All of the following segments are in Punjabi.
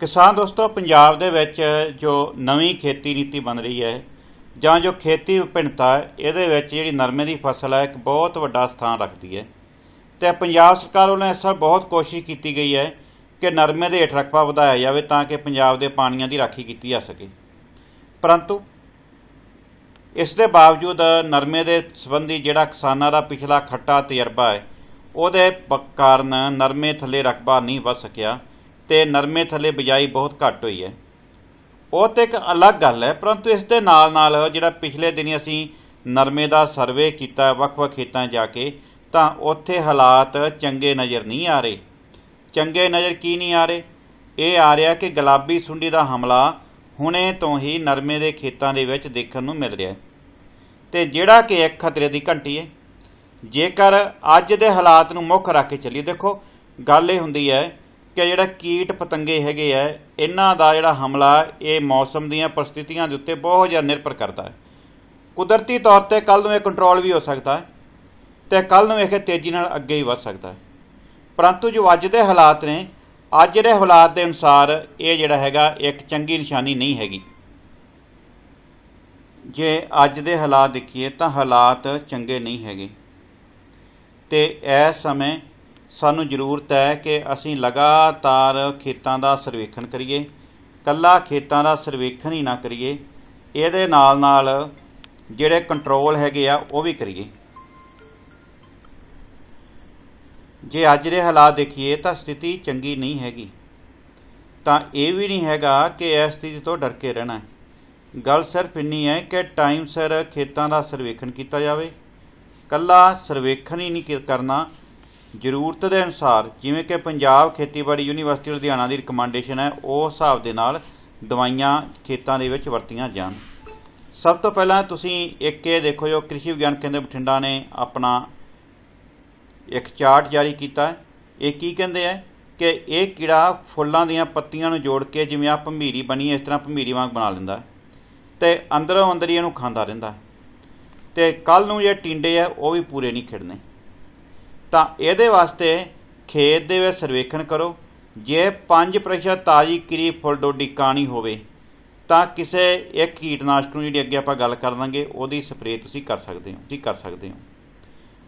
ਕਿਸਾਨ ਦੋਸਤੋ ਪੰਜਾਬ ਦੇ ਵਿੱਚ ਜੋ ਨਵੀਂ ਖੇਤੀ ਨੀਤੀ ਬਣ ਰਹੀ ਹੈ ਜਾਂ ਜੋ ਖੇਤੀ ਵਿਭਿੰਨਤਾ ਇਹਦੇ ਵਿੱਚ ਜਿਹੜੀ ਨਰਮੇ ਦੀ ਫਸਲ ਹੈ ਇੱਕ ਬਹੁਤ ਵੱਡਾ ਸਥਾਨ ਰੱਖਦੀ ਹੈ ਤੇ ਪੰਜਾਬ ਸਰਕਾਰ ਵੱਲੋਂ ਇਸ ਸਾਲ ਬਹੁਤ ਕੋਸ਼ਿਸ਼ ਕੀਤੀ ਗਈ ਹੈ ਕਿ ਨਰਮੇ ਦੇ ਹੇਠ ਰਕਬਾ ਵਧਾਇਆ ਜਾਵੇ ਤਾਂ ਕਿ ਪੰਜਾਬ ਦੇ ਪਾਣੀਆਂ ਦੀ ਰਾਖੀ ਕੀਤੀ ਜਾ ਸਕੇ ਪਰੰਤੂ ਇਸ ਦੇ ਬਾਵਜੂਦ ਨਰਮੇ ਦੇ ਸੰਬੰਧੀ ਜਿਹੜਾ ਕਿਸਾਨਾਂ ਦਾ ਪਿਛਲਾ ਖੱਟਾ ਤਜਰਬਾ ਹੈ ਉਹਦੇ ਕਾਰਨ ਨਰਮੇ ਥੱਲੇ ਰਕਬਾ ਨਹੀਂ ਵਧ ਸਕਿਆ ਤੇ ਨਰਮੇ ਥੱਲੇ ਬਜਾਈ ਬਹੁਤ ਘੱਟ ਹੋਈ ਹੈ ਉਹ ਤੇ ਇੱਕ ਅਲੱਗ ਗੱਲ ਹੈ ਪਰੰਤੂ ਇਸ ਦੇ ਨਾਲ ਨਾਲ ਜਿਹੜਾ ਪਿਛਲੇ ਦਿਨੀ ਅਸੀਂ ਨਰਮੇ ਦਾ ਸਰਵੇ ਕੀਤਾ ਵੱਖ-ਵੱਖ ਖੇਤਾਂ ਜਾ ਕੇ ਤਾਂ ਉੱਥੇ ਹਾਲਾਤ ਚੰਗੇ ਨਜ਼ਰ ਨਹੀਂ ਆ ਰਹੇ ਚੰਗੇ ਨਜ਼ਰ ਕੀ ਨਹੀਂ ਆ ਰਹੇ ਇਹ ਆ ਰਿਹਾ ਕਿ ਗੁਲਾਬੀ ਸੁੰਡੀ ਦਾ ਹਮਲਾ ਹੁਣੇ ਤੋਂ ਹੀ ਨਰਮੇ ਦੇ ਖੇਤਾਂ ਦੇ ਵਿੱਚ ਦੇਖਣ ਨੂੰ ਮਿਲ ਰਿਹਾ ਹੈ ਤੇ ਜਿਹੜਾ ਕਿ ਇੱਕ ਖਤਰੇ ਦੀ ਘੰਟੀ ਹੈ ਜੇਕਰ ਅੱਜ ਦੇ ਹਾਲਾਤ ਨੂੰ ਮੁੱਖ ਰੱਖ ਕੇ ਚੱਲੀਏ ਦੇਖੋ ਗੱਲ ਇਹ ਹੁੰਦੀ ਹੈ ਕਿ ਜਿਹੜਾ ਕੀਟ ਪਤੰਗੇ ਹੈਗੇ ਆ ਇਹਨਾਂ ਦਾ ਜਿਹੜਾ ਹਮਲਾ ਇਹ ਮੌਸਮ ਦੀਆਂ ਪਰਿਸਥਿਤੀਆਂ ਦੇ ਉੱਤੇ ਬਹੁਤ ਜ਼ਿਆਦਾ ਨਿਰਭਰ ਕਰਦਾ ਹੈ ਕੁਦਰਤੀ ਤੌਰ ਤੇ ਕੱਲ ਨੂੰ ਇਹ ਕੰਟਰੋਲ ਵੀ ਹੋ ਸਕਦਾ ਹੈ ਤੇ ਕੱਲ ਨੂੰ ਇਹ ਤੇਜ਼ੀ ਨਾਲ ਅੱਗੇ ਹੀ ਵੱਧ ਸਕਦਾ ਹੈ ਪਰੰਤੂ ਜੋ ਅੱਜ ਦੇ ਹਾਲਾਤ ਨੇ ਅੱਜ ਦੇ ਹਾਲਾਤ ਦੇ ਅਨੁਸਾਰ ਇਹ ਜਿਹੜਾ ਹੈਗਾ ਇੱਕ ਚੰਗੀ ਨਿਸ਼ਾਨੀ ਨਹੀਂ ਹੈਗੀ ਜੇ ਅੱਜ ਦੇ ਹਾਲਾਤ ਦੇਖੀਏ ਤਾਂ ਹਾਲਾਤ ਚੰਗੇ ਨਹੀਂ ਹੈਗੇ ਤੇ ਇਸ ਸਮੇਂ ਸਾਨੂੰ ਜ਼ਰੂਰਤ ਹੈ ਕਿ ਅਸੀਂ ਲਗਾਤਾਰ ਖੇਤਾਂ ਦਾ ਸਰਵੇਖਣ ਕਰੀਏ ਕੱਲਾ ਖੇਤਾਂ ਦਾ ਸਰਵੇਖਣ ਹੀ ਨਾ ਕਰੀਏ ਇਹਦੇ ਨਾਲ ਨਾਲ ਜਿਹੜੇ ਕੰਟਰੋਲ ਹੈਗੇ ਆ ਉਹ ਵੀ ਕਰੀਏ ਜੇ ਅੱਜ ਦੇ ਹਾਲਾਤ ਦੇਖੀਏ ਤਾਂ ਸਥਿਤੀ ਚੰਗੀ ਨਹੀਂ ਹੈਗੀ ਤਾਂ ਇਹ ਵੀ ਨਹੀਂ ਹੈਗਾ ਕਿ ਇਸ ਸਥਿਤੀ ਤੋਂ ਡਰ ਕੇ ਰਹਿਣਾ ਗੱਲ ਸਿਰਫ ਇੰਨੀ ਹੈ ਕਿ ਟਾਈਮ ਸਿਰ ਖੇਤਾਂ ਦਾ ਸਰਵੇਖਣ ਕੀਤਾ ਜਾਵੇ ਕੱਲਾ ਸਰਵੇਖਣ ਹੀ ਨਹੀਂ ਕਰਨਾ ਜ਼ਰੂਰਤ ਦੇ ਅਨੁਸਾਰ ਜਿਵੇਂ ਕਿ ਪੰਜਾਬ ਖੇਤੀਬਾੜੀ ਯੂਨੀਵਰਸਿਟੀ ਲੁਧਿਆਣਾ ਦੀ ਰეკਮੈਂਡੇਸ਼ਨ ਹੈ ਉਸ ਹਿਸਾਬ ਦੇ ਨਾਲ ਦਵਾਈਆਂ ਖੇਤਾਂ ਦੇ ਵਿੱਚ ਵਰਤੀਆਂ ਜਾਣ ਸਭ ਤੋਂ ਪਹਿਲਾਂ ਤੁਸੀਂ ਇੱਕ ਇਹ ਦੇਖੋ ਜੋ ਕ੍ਰਿਸ਼ੀ ਵਿਗਿਆਨ ਕੇਂਦਰ ਬਠਿੰਡਾ ਨੇ ਆਪਣਾ ਇੱਕ ਚਾਰਟ ਜਾਰੀ ਕੀਤਾ ਹੈ ਇਹ ਕੀ ਕਹਿੰਦੇ ਆ ਕਿ ਇਹ ਕੀੜਾ ਫੁੱਲਾਂ ਦੀਆਂ ਪੱਤੀਆਂ ਨੂੰ ਜੋੜ ਕੇ ਜਿਵੇਂ ਆ ਭੰਮੀਰੀ ਬਣੀ ਇਸ ਤਰ੍ਹਾਂ ਭੰਮੀਰੀ ਵਾਂਗ ਬਣਾ ਲੈਂਦਾ ਤੇ ਅੰਦਰੋਂ ਅੰਦਰ ਹੀ ਇਹਨੂੰ ਖਾਂਦਾ ਰਹਿੰਦਾ ਤੇ ਕੱਲ ਨੂੰ ਇਹ ਟਿੰਡੇ ਆ ਉਹ ਵੀ ਪੂਰੇ ਨਹੀਂ ਖਿੜਨੇ ਤਾਂ ਇਹਦੇ ਵਾਸਤੇ ਖੇਤ ਦੇ ਵਿੱਚ ਸਰਵੇਖਣ ਕਰੋ ਜੇ 5% ਤਾਜ਼ੀ ਕਰੀ ਫੁੱਲ ਡੋਡੀ ਕਾਣੀ ਹੋਵੇ ਤਾਂ ਕਿਸੇ ਇੱਕ ਕੀਟਨਾਸ਼ਕ ਨੂੰ ਜਿਹੜੀ ਅੱਗੇ ਆਪਾਂ ਗੱਲ ਕਰ ਲਾਂਗੇ ਉਹਦੀ ਸਪਰੇਅ ਤੁਸੀਂ ਕਰ ਸਕਦੇ ਹੋ ਠੀਕ ਕਰ ਸਕਦੇ ਹੋ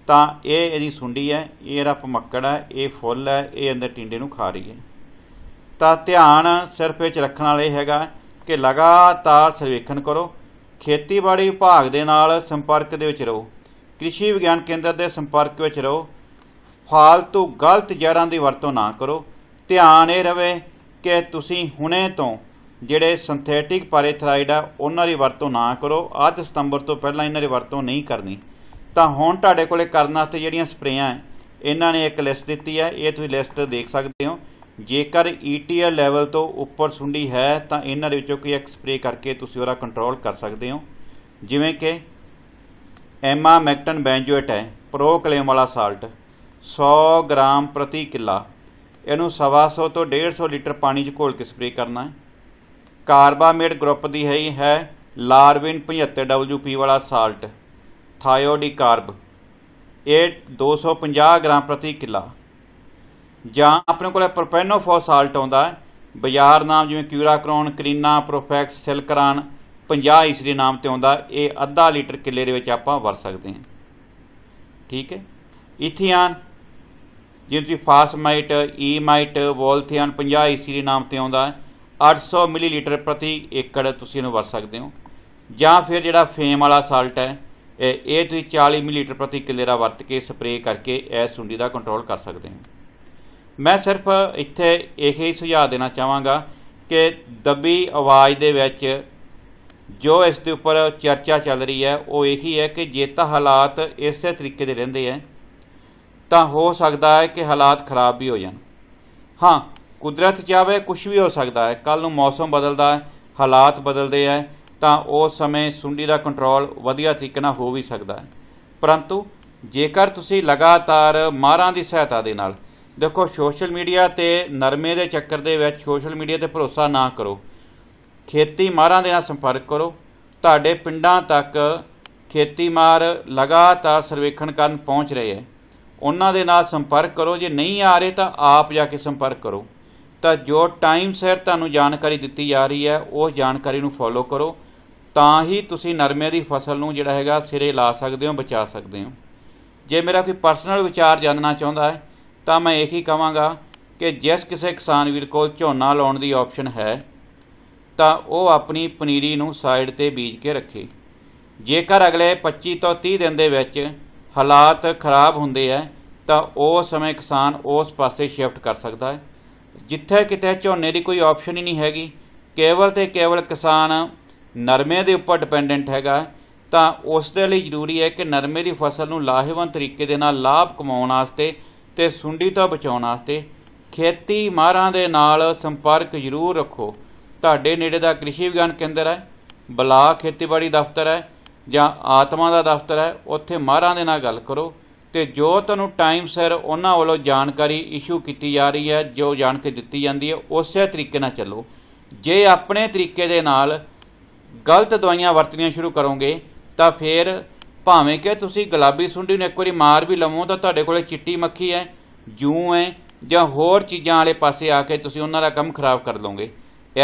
ਤਾਂ ਇਹ ਇਹਦੀ ਸੁੰਡੀ ਹੈ ਇਹ ਇਹਦਾ ਪਮੱਕੜ ਹੈ ਇਹ ਫੁੱਲ ਹੈ ਇਹ ਅੰਦਰ ਟਿੰਡੇ ਨੂੰ ਖਾ ਰਹੀ ਹੈ ਤਾਂ ਧਿਆਨ ਸਿਰਫ ਵਿੱਚ ਰੱਖਣ ਵਾਲੇ ਹੈਗਾ ਕਿ ਲਗਾਤਾਰ ਸਰਵੇਖਣ ਕਰੋ ਖੇਤੀਬਾੜੀ ਵਿਭਾਗ ਦੇ ਨਾਲ ਸੰਪਰਕ ਦੇ ਵਿੱਚ ਰਹੋ ਕ੍ਰਿਸ਼ੀ ਵਿਗਿਆਨ ਕੇਂਦਰ ਦੇ ਸੰਪਰਕ ਵਿੱਚ ਰਹੋ ਫਾਲਤੂ ਗਲਤ ਜੜਾਂ ਦੀ ਵਰਤੋਂ ਨਾ ਕਰੋ ਧਿਆਨ ਇਹ ਰਵੇ ਕਿ ਤੁਸੀਂ ਹੁਣੇ ਤੋਂ ਜਿਹੜੇ ਸਿੰਥੈਟਿਕ ਪੈਰਾਥਰਾਇਡ ਆ ਉਹਨਾਂ ਦੀ ਵਰਤੋਂ ਨਾ ਕਰੋ ਅੱਜ ਸਤੰਬਰ ਤੋਂ ਪਹਿਲਾਂ ਇਹਨਾਂ ਦੀ ਵਰਤੋਂ ਨਹੀਂ ਕਰਨੀ ਤਾਂ ਹੁਣ ਤੁਹਾਡੇ ਕੋਲੇ ਕਰਨ ਵਾਸਤੇ ਜਿਹੜੀਆਂ ਸਪਰੇਆਂ ਇਹਨਾਂ ਨੇ ਇੱਕ ਲਿਸਟ ਦਿੱਤੀ ਹੈ ਇਹ ਤੁਸੀਂ ਲਿਸਟ ਦੇਖ ਸਕਦੇ ਹੋ ਜੇਕਰ ETL ਲੈਵਲ ਤੋਂ ਉੱਪਰ ਸੁੰਡੀ ਹੈ ਤਾਂ ਇਹਨਾਂ ਦੇ ਵਿੱਚੋਂ ਕੋਈ ਇੱਕ ਸਪਰੇ ਕਰਕੇ ਤੁਸੀਂ ਉਹਦਾ ਕੰਟਰੋਲ ਕਰ ਸਕਦੇ ਹੋ ਜਿਵੇਂ ਕਿ ਐਮਾ ਮੈਕਟਨ ਬੈਂਜੋਏਟ ਹੈ ਪ੍ਰੋਕਲੇਮ ਵਾਲਾ ਸਾਲਟ 100 ਗ੍ਰਾਮ ਪ੍ਰਤੀ ਕਿੱਲਾ ਇਹਨੂੰ 100 ਤੋਂ 150 ਲੀਟਰ ਪਾਣੀ 'ਚ ਘੋਲ ਕੇ ਸਪਰੇਅ ਕਰਨਾ ਹੈ ਕਾਰਬਾਮੇਟ ਗਰੁੱਪ ਦੀ ਹੈ ਹੈ ਲਾਰਵਿਨ 75WP ਵਾਲਾ ਸਾਲਟ ਥਾਇਓਡੀ ਕਾਰਬ ਇਹ 250 ਗ੍ਰਾਮ ਪ੍ਰਤੀ ਕਿੱਲਾ ਜਾਂ ਆਪਣੇ ਕੋਲ ਪ੍ਰੋਪੈਨੋਫੋਸ ਸਾਲਟ ਆਉਂਦਾ ਹੈ ਬਾਜ਼ਾਰ ਨਾਮ ਜਿਵੇਂ ਕਿਊਰਾਕਰੋਨ ਕਰੀਨਾ ਪ੍ਰੋਫੈਕਸ ਸਿਲਕਰਾਨ 50 ਇਸਰੀ ਨਾਮ ਤੇ ਆਉਂਦਾ ਇਹ ਅੱਧਾ ਲੀਟਰ ਕਿੱਲੇ ਦੇ ਵਿੱਚ ਆਪਾਂ ਵਰ ਸਕਦੇ ਹਾਂ ਠੀਕ ਹੈ ਇਥੀਆਨ ਜਿਵੇਂ ਤੁਸੀਂ ਫਾਸਮਾਈਟ ਈਮਾਈਟ ਵੋਲਥੀਅਨ 50 ਈਸੀ ਦੇ ਨਾਮ ਤੇ ਆਉਂਦਾ ਹੈ 800 ਮਿਲੀਲੀਟਰ ਪ੍ਰਤੀ ਏਕੜ ਤੁਸੀਂ ਇਹਨੂੰ ਵਰਤ ਸਕਦੇ ਹੋ ਜਾਂ ਫਿਰ ਜਿਹੜਾ ਫੇਮ ਵਾਲਾ ਸਾਲਟ ਹੈ ਇਹ ਤੁਸੀਂ 40 ਮਿਲੀਲੀਟਰ ਪ੍ਰਤੀ ਕਿਲੇਰਾ ਵਰਤ ਕੇ ਸਪਰੇਅ ਕਰਕੇ ਇਸ ਸੁੰਡੀ ਦਾ ਕੰਟਰੋਲ ਕਰ ਸਕਦੇ ਹੋ ਮੈਂ ਸਿਰਫ ਇੱਥੇ ਇਹ ਹੀ ਸੁਝਾਅ ਦੇਣਾ ਚਾਹਾਂਗਾ ਕਿ ਦੱਬੀ ਆਵਾਜ਼ ਦੇ ਵਿੱਚ ਜੋ ਇਸ ਦੇ ਉੱਪਰ ਚਰਚਾ ਚੱਲ ਰਹੀ ਹੈ ਉਹ ਇਹੀ ਹੈ ਕਿ ਜੇ ਤਾਂ ਹਾਲਾਤ ਇਸੇ ਤਰੀਕੇ ਦੇ ਰਹਿੰਦੇ ਹੈ ਤਾਂ ਹੋ ਸਕਦਾ ਹੈ ਕਿ ਹਾਲਾਤ ਖਰਾਬ ਵੀ ਹੋ ਜਾਣ ਹਾਂ ਕੁਦਰਤ ਚਾਵੇ ਕੁਝ ਵੀ ਹੋ ਸਕਦਾ ਹੈ ਕੱਲ ਨੂੰ ਮੌਸਮ ਬਦਲਦਾ ਹੈ ਹਾਲਾਤ ਬਦਲਦੇ ਹੈ ਤਾਂ ਉਸ ਸਮੇਂ ਸੁੰਡੀ ਦਾ ਕੰਟਰੋਲ ਵਧੀਆ ਤਰੀਕੇ ਨਾਲ ਹੋ ਵੀ ਸਕਦਾ ਹੈ ਪਰੰਤੂ ਜੇਕਰ ਤੁਸੀਂ ਲਗਾਤਾਰ ਮਾਰਾਂ ਦੀ ਸਹਾਇਤਾ ਦੇ ਨਾਲ ਦੇਖੋ ਸੋਸ਼ਲ ਮੀਡੀਆ ਤੇ ਨਰਮੇ ਦੇ ਚੱਕਰ ਦੇ ਵਿੱਚ ਸੋਸ਼ਲ ਮੀਡੀਆ ਤੇ ਭਰੋਸਾ ਨਾ ਕਰੋ ਖੇਤੀ ਮਾਰਾਂ ਦੇ ਨਾਲ ਸੰਪਰਕ ਕਰੋ ਤੁਹਾਡੇ ਪਿੰਡਾਂ ਤੱਕ ਖੇਤੀ ਮਾਰ ਲਗਾਤਾਰ ਸਰਵੇਖਣ ਕਰਨ ਪਹੁੰਚ ਰਹੇ ਹੈ ਉਹਨਾਂ ਦੇ ਨਾਲ ਸੰਪਰਕ ਕਰੋ ਜੇ ਨਹੀਂ ਆ ਰਹੇ ਤਾਂ ਆਪ ਜਾ ਕੇ ਸੰਪਰਕ ਕਰੋ ਤਾਂ ਜੋ ਟਾਈਮ ਸਿਰ ਤੁਹਾਨੂੰ ਜਾਣਕਾਰੀ ਦਿੱਤੀ ਜਾ ਰਹੀ ਹੈ ਉਹ ਜਾਣਕਾਰੀ ਨੂੰ ਫੋਲੋ ਕਰੋ ਤਾਂ ਹੀ ਤੁਸੀਂ ਨਰਮੇ ਦੀ ਫਸਲ ਨੂੰ ਜਿਹੜਾ ਹੈਗਾ ਸਿਰੇ ਲਾ ਸਕਦੇ ਹੋ ਬਚਾ ਸਕਦੇ ਹੋ ਜੇ ਮੇਰਾ ਕੋਈ ਪਰਸਨਲ ਵਿਚਾਰ ਜਾਨਣਾ ਚਾਹੁੰਦਾ ਹੈ ਤਾਂ ਮੈਂ ਇਹੀ ਕਹਾਂਗਾ ਕਿ ਜਿਸ ਕਿਸੇ ਕਿਸਾਨ ਵੀਰ ਕੋਲ ਝੋਨਾ ਲਾਉਣ ਦੀ ਆਪਸ਼ਨ ਹੈ ਤਾਂ ਉਹ ਆਪਣੀ ਪਨੀਰੀ ਨੂੰ ਸਾਈਡ ਤੇ ਬੀਜ ਕੇ ਰੱਖੇ ਜੇਕਰ ਅਗਲੇ 25 ਤੋਂ 30 ਦਿਨ ਦੇ ਵਿੱਚ ਹਾਲਾਤ ਖਰਾਬ ਹੁੰਦੇ ਆ ਤਾਂ ਉਸ ਸਮੇਂ ਕਿਸਾਨ ਉਸ ਪਾਸੇ ਸ਼ਿਫਟ ਕਰ ਸਕਦਾ ਹੈ ਜਿੱਥੇ ਕਿਤੇ ਝੋਨੇ ਦੀ ਕੋਈ ਆਪਸ਼ਨ ਹੀ ਨਹੀਂ ਹੈਗੀ ਕੇਵਲ ਤੇ ਕੇਵਲ ਕਿਸਾਨ ਨਰਮੇ ਦੇ ਉੱਪਰ ਡਿਪੈਂਡੈਂਟ ਹੈਗਾ ਤਾਂ ਉਸ ਦੇ ਲਈ ਜ਼ਰੂਰੀ ਹੈ ਕਿ ਨਰਮੇ ਦੀ ਫਸਲ ਨੂੰ ਲਾਹੇਵੰਦ ਤਰੀਕੇ ਦੇ ਨਾਲ ਲਾਭ ਕਮਾਉਣ ਵਾਸਤੇ ਤੇ ਸੁੰਡੀ ਤੋਂ ਬਚਾਉਣ ਵਾਸਤੇ ਖੇਤੀ ਮਾਹਰਾਂ ਦੇ ਨਾਲ ਸੰਪਰਕ ਜ਼ਰੂਰ ਰੱਖੋ ਤੁਹਾਡੇ ਨੇੜੇ ਦਾ ਕ੍ਰਿਸ਼ੀ ਵਿਗਿਆਨ ਕੇਂਦਰ ਹੈ ਬਲਾਕ ਖੇਤੀਬਾੜੀ ਦਫ਼ਤਰ ਹੈ ਜਾਂ ਆਤਮਾ ਦਾ ਦਫ਼ਤਰ ਹੈ ਉੱਥੇ ਮਾਹਰਾਂ ਦੇ ਨਾਲ ਗੱਲ ਕਰੋ ਤੇ ਜੋ ਤੁਹਾਨੂੰ ਟਾਈਮ ਸਿਰ ਉਹਨਾਂ ਵੱਲੋਂ ਜਾਣਕਾਰੀ ਇਸ਼ੂ ਕੀਤੀ ਜਾ ਰਹੀ ਹੈ ਜੋ ਜਾਣ ਕੇ ਦਿੱਤੀ ਜਾਂਦੀ ਹੈ ਉਸੇ ਤਰੀਕੇ ਨਾਲ ਚੱਲੋ ਜੇ ਆਪਣੇ ਤਰੀਕੇ ਦੇ ਨਾਲ ਗਲਤ ਦਵਾਈਆਂ ਵਰਤਣੀਆਂ ਸ਼ੁਰੂ ਕਰੋਗੇ ਤਾਂ ਫਿਰ ਭਾਵੇਂ ਕਿ ਤੁਸੀਂ ਗੁਲਾਬੀ ਸੁੰਡੀ ਨੂੰ ਇੱਕ ਵਾਰੀ ਮਾਰ ਵੀ ਲਵੋ ਤਾਂ ਤੁਹਾਡੇ ਕੋਲੇ ਚਿੱਟੀ ਮੱਖੀ ਹੈ ਜੂ ਹੈ ਜਾਂ ਹੋਰ ਚੀਜ਼ਾਂ ਵਾਲੇ ਪਾਸੇ ਆ ਕੇ ਤੁਸੀਂ ਉਹਨਾਂ ਦਾ ਕੰਮ ਖਰਾਬ ਕਰ ਲਓਗੇ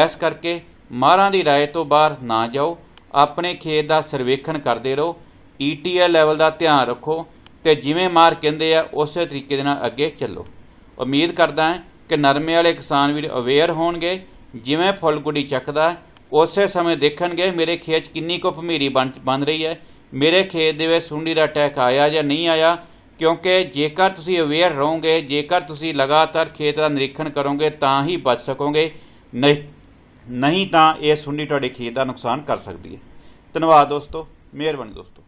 ਇਸ ਕਰਕੇ ਮਾਰਾਂ ਦੀ ਰਾਏ ਤੋਂ ਬਾਹਰ ਨਾ ਜਾਓ ਆਪਣੇ ਖੇਤ ਦਾ ਸਰਵੇਖਣ ਕਰਦੇ ਰਹੋ ETL ਲੈਵਲ ਦਾ ਧਿਆਨ ਰੱਖੋ ਤੇ ਜਿਵੇਂ ਮਾਰ ਕਹਿੰਦੇ ਆ ਉਸੇ ਤਰੀਕੇ ਦੇ ਨਾਲ ਅੱਗੇ ਚੱਲੋ ਉਮੀਦ ਕਰਦਾ ਹਾਂ ਕਿ ਨਰਮੇ ਵਾਲੇ ਕਿਸਾਨ ਵੀਰ ਅਵੇਅਰ ਹੋਣਗੇ ਜਿਵੇਂ ਫੁੱਲ ਗੁੱਡੀ ਚੱਕਦਾ ਉਸੇ ਸਮੇਂ ਦੇਖਣਗੇ ਮੇਰੇ ਖੇਤ 'ਚ ਕਿੰਨੀ ਕੁ ਭਮੀਰੀ ਬਣ ਰਹੀ ਹੈ ਮੇਰੇ ਖੇਤ ਦੇ ਵਿੱਚ ਸੁੰਡੀ ਦਾ ਅਟੈਕ ਆਇਆ ਜਾਂ ਨਹੀਂ ਆਇਆ ਕਿਉਂਕਿ ਜੇਕਰ ਤੁਸੀਂ ਅਵੇਅਰ ਰਹੋਗੇ ਜੇਕਰ ਤੁਸੀਂ ਲਗਾਤਾਰ ਖੇਤ ਦਾ ਨਿਰੀਖਣ ਕਰੋਗੇ ਤਾਂ ਹੀ ਬਚ ਸਕੋਗੇ ਨਹੀਂ ਨਹੀਂ ਤਾਂ ਇਹ ਸੁੰਡੀ ਤੁਹਾਡੇ ਖੇਤ ਦਾ ਨੁਕਸਾਨ ਕਰ ਸਕਦੀ ਹੈ ਧੰਨਵਾਦ ਦੋਸਤੋ ਮਿਹਰਬਾਨੀ ਦੋਸਤੋ